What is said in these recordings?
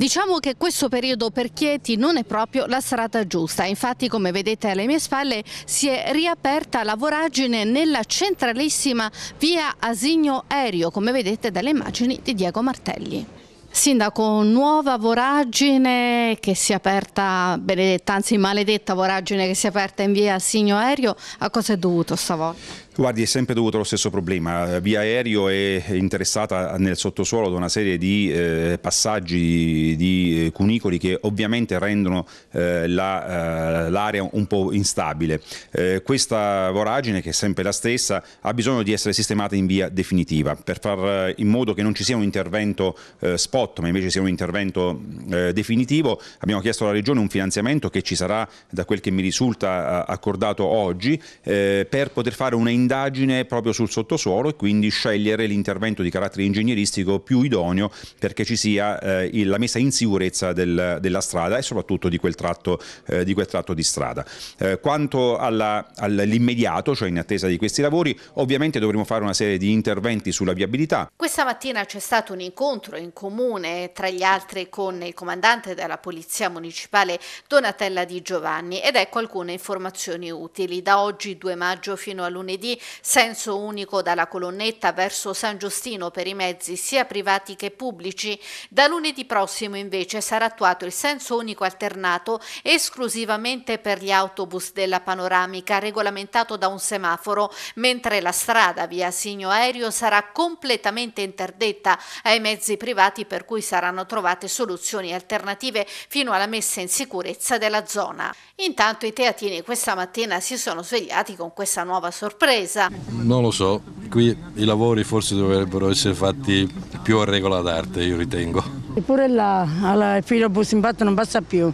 Diciamo che questo periodo per Chieti non è proprio la strada giusta, infatti come vedete alle mie spalle si è riaperta la voragine nella centralissima via Asigno Aereo, come vedete dalle immagini di Diego Martelli. Sindaco, nuova voragine che si è aperta, benedetta, anzi maledetta voragine che si è aperta in via Signo Aereo, a cosa è dovuto stavolta? Guardi, è sempre dovuto lo stesso problema. Via Aereo è interessata nel sottosuolo da una serie di eh, passaggi di eh, cunicoli che ovviamente rendono eh, l'area la, eh, un po' instabile. Eh, questa voragine, che è sempre la stessa, ha bisogno di essere sistemata in via definitiva per far eh, in modo che non ci sia un intervento eh, spot spot ma invece sia un intervento eh, definitivo. Abbiamo chiesto alla Regione un finanziamento che ci sarà, da quel che mi risulta, accordato oggi eh, per poter fare una indagine proprio sul sottosuolo e quindi scegliere l'intervento di carattere ingegneristico più idoneo perché ci sia eh, la messa in sicurezza del, della strada e soprattutto di quel tratto, eh, di, quel tratto di, strada. Eh, quanto all'immediato, cioè in attesa di questi lavori, ovviamente dovremo fare una serie di interventi sulla viabilità. Questa mattina c'è stato un incontro in comune comune, tra gli altri con il comandante della Polizia Municipale Donatella Di Giovanni ed ecco alcune informazioni utili. Da oggi 2 maggio fino a lunedì senso unico dalla colonnetta verso San Giustino per i mezzi sia privati che pubblici. Da lunedì prossimo invece sarà attuato il senso unico alternato esclusivamente per gli autobus della panoramica regolamentato da un semaforo, mentre la strada via Signo Aereo sarà completamente interdetta ai mezzi privati per per cui saranno trovate soluzioni alternative fino alla messa in sicurezza della zona. Intanto i teatini questa mattina si sono svegliati con questa nuova sorpresa. Non lo so, qui i lavori forse dovrebbero essere fatti più a regola d'arte, io ritengo. Eppure là, alla filobus impatto non basta più,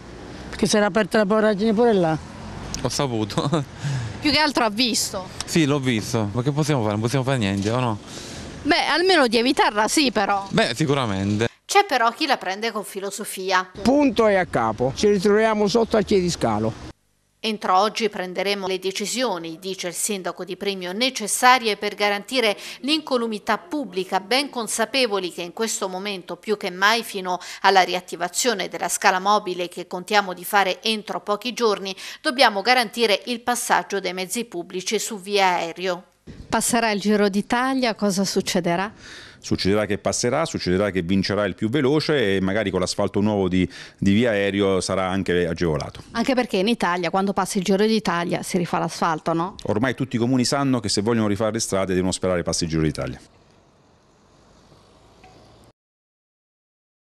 perché si era aperta la porragine pure là. Ho saputo. Più che altro ha visto? Sì, l'ho visto, ma che possiamo fare? Non possiamo fare niente, o no? Beh, almeno di evitarla sì però. Beh, sicuramente. C'è però chi la prende con filosofia. Punto e a capo. Ci ritroviamo sotto a Chiediscalo. Entro oggi prenderemo le decisioni, dice il sindaco di Premio, necessarie per garantire l'incolumità pubblica, ben consapevoli che in questo momento più che mai fino alla riattivazione della scala mobile che contiamo di fare entro pochi giorni, dobbiamo garantire il passaggio dei mezzi pubblici su via aereo. Passerà il Giro d'Italia, cosa succederà? succederà che passerà, succederà che vincerà il più veloce e magari con l'asfalto nuovo di, di, via aereo sarà anche agevolato. Anche perché in Italia quando passa il Giro d'Italia si rifà l'asfalto, no? Ormai tutti i comuni sanno che se vogliono rifare le strade devono sperare passi il Giro d'Italia.